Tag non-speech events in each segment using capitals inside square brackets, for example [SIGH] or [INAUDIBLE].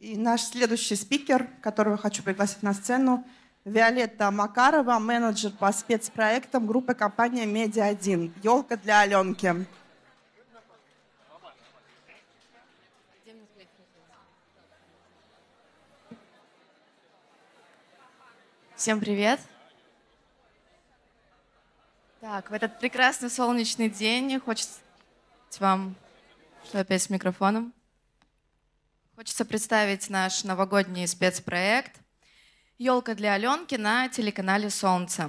И наш следующий спикер, которого хочу пригласить на сцену, Виолетта Макарова, менеджер по спецпроектам группы компании «Медиа-1». «Елка для Аленки». Всем привет! Так, в этот прекрасный солнечный день хочется вам... Что опять с микрофоном? Хочется представить наш новогодний спецпроект «Елка для Аленки» на телеканале «Солнце».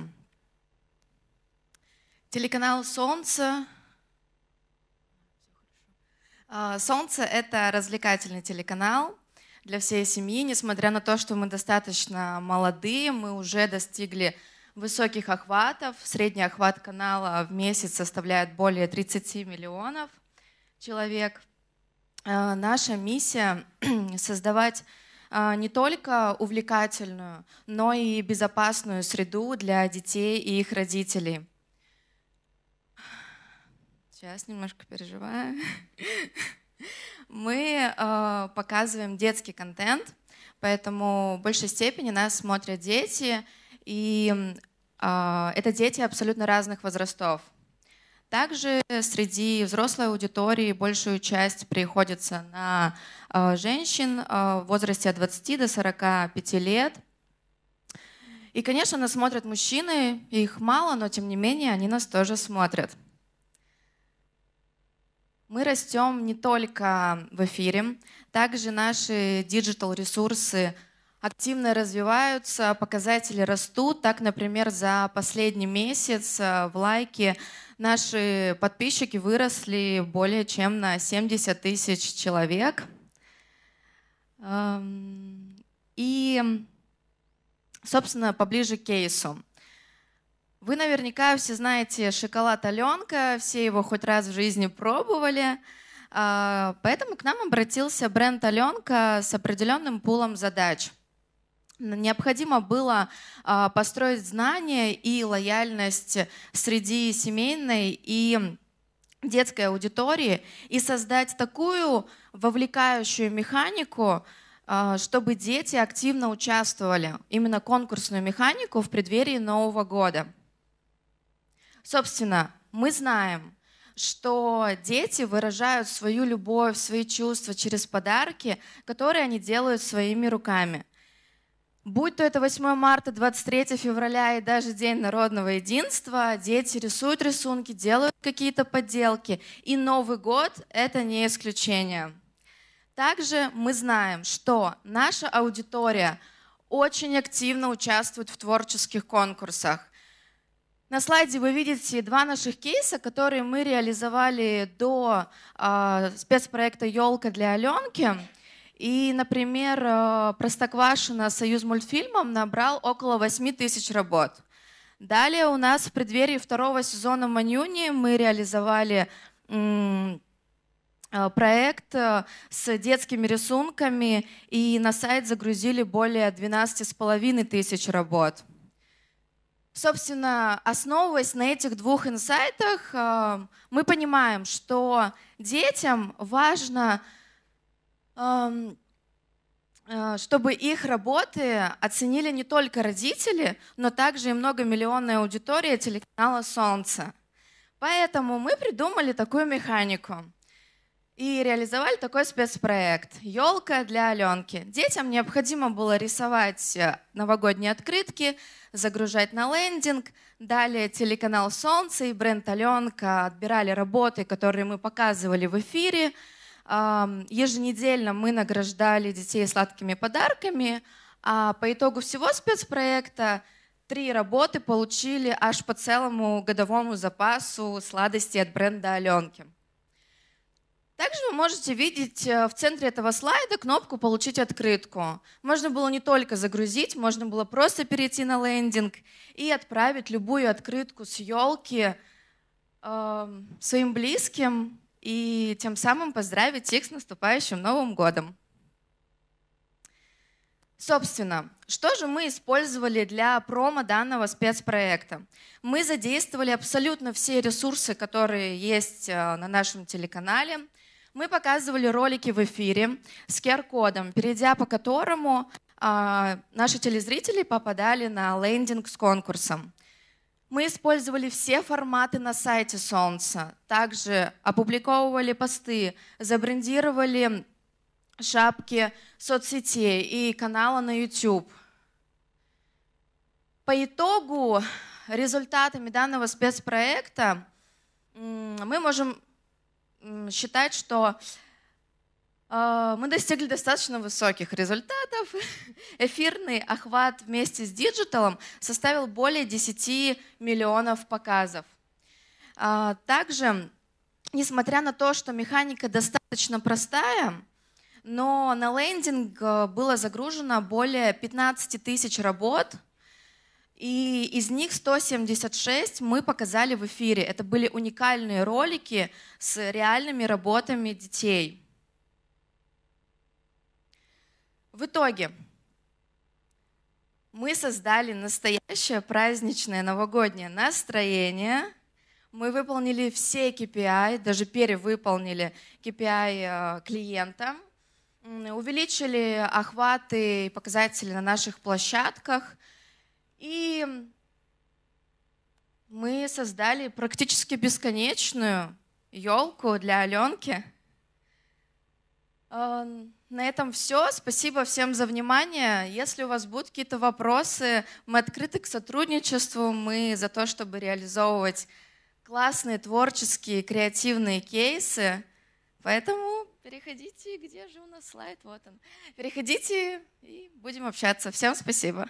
Телеканал «Солнце» а, «Солнце» — это развлекательный телеканал для всей семьи. Несмотря на то, что мы достаточно молодые, мы уже достигли высоких охватов. Средний охват канала в месяц составляет более 30 миллионов человек — Э, наша миссия [CLEARS THROAT] создавать э, не только увлекательную, но и безопасную среду для детей и их родителей. Сейчас немножко переживаю. [LAUGHS] Мы э, показываем детский контент, поэтому в большей степени нас смотрят дети, и это дети абсолютно разных возрастов. Также среди взрослой аудитории большую часть приходится на э, женщин э, в возрасте от 20 до 45 лет. И, конечно, нас смотрят мужчины, их мало, но тем не менее они нас тоже смотрят. Мы растем не только в эфире, также наши диджитал-ресурсы – активно развиваются, показатели растут. Так, например, за последний месяц э, в лайке наши подписчики выросли более чем на 70 тысяч человек. Эм, и, собственно, поближе к кейсу. Вы наверняка все знаете шоколад Аленка, все его хоть раз в жизни пробовали. Э, поэтому к нам обратился бренд Аленка с определенным пулом задач – необходимо было а, построить знания и лояльность среди семейной и детской аудитории и создать такую вовлекающую механику, а, чтобы дети активно участвовали, именно конкурсную механику в преддверии Нового года. Собственно, мы знаем, что дети выражают свою любовь, свои чувства через подарки, которые они делают своими руками – Будь то это 8 марта, 23 февраля и даже День народного единства, дети рисуют рисунки, делают какие-то подделки. И Новый год — это не исключение. Также мы знаем, что наша аудитория очень активно участвует в творческих конкурсах. На слайде вы видите два наших кейса, которые мы реализовали до э, спецпроекта «Елка для Аленки». И, например, э, Простоквашина «Союз мультфильмом» набрал около 8 тысяч работ. Далее у нас в преддверии второго сезона «Манюни» мы реализовали э, проект э, с детскими рисунками и на сайт загрузили более 12,5 тысяч работ. Собственно, основываясь на этих двух инсайтах, мы понимаем, что детям важно Э, чтобы их работы оценили не только родители, но также и многомиллионная аудитория телеканала «Солнце». Поэтому мы придумали такую механику и реализовали такой спецпроект «Елка для Аленки». Детям необходимо было рисовать э, новогодние открытки, загружать на лендинг. Далее телеканал «Солнце» и бренд «Аленка» отбирали работы, которые мы показывали в эфире – Еженедельно мы награждали детей сладкими подарками, а по итогу всего спецпроекта три работы получили аж по целому годовому запасу сладостей от бренда «Аленки». Также вы можете видеть э, в центре этого слайда кнопку «Получить открытку». Можно было не только загрузить, можно было просто перейти на лендинг и отправить любую открытку с елки э, эм, своим близким, и тем самым поздравить их с наступающим Новым годом. Собственно, что же мы использовали для промо данного спецпроекта? Мы задействовали абсолютно все ресурсы, которые есть э, на нашем телеканале. Мы показывали ролики в эфире с QR-кодом, перейдя по которому а, наши телезрители попадали на лендинг с конкурсом. Мы использовали все форматы на сайте Солнца, также опубликовывали посты, забрендировали шапки соцсетей и канала на YouTube. По итогу результатами данного спецпроекта мы можем считать, что а, мы достигли достаточно высоких результатов. [LAUGHS] Эфирный охват вместе с диджиталом составил более 10 миллионов показов. А, также, несмотря на то, что механика достаточно простая, но на лендинг э, было загружено более 15 тысяч работ, и из них 176 мы показали в эфире. Это были уникальные ролики с реальными работами детей – В итоге мы создали настоящее праздничное новогоднее настроение. Мы выполнили все KPI, даже перевыполнили KPI э, клиентам, увеличили охваты и показатели на наших площадках. И мы создали практически бесконечную елку для Аленки – Э, на этом все. Спасибо всем за внимание. Если у вас будут какие-то вопросы, мы открыты к сотрудничеству. Мы за то, чтобы реализовывать классные, творческие, креативные кейсы. Поэтому переходите, где же у нас слайд, вот он. Переходите и будем общаться. Всем спасибо.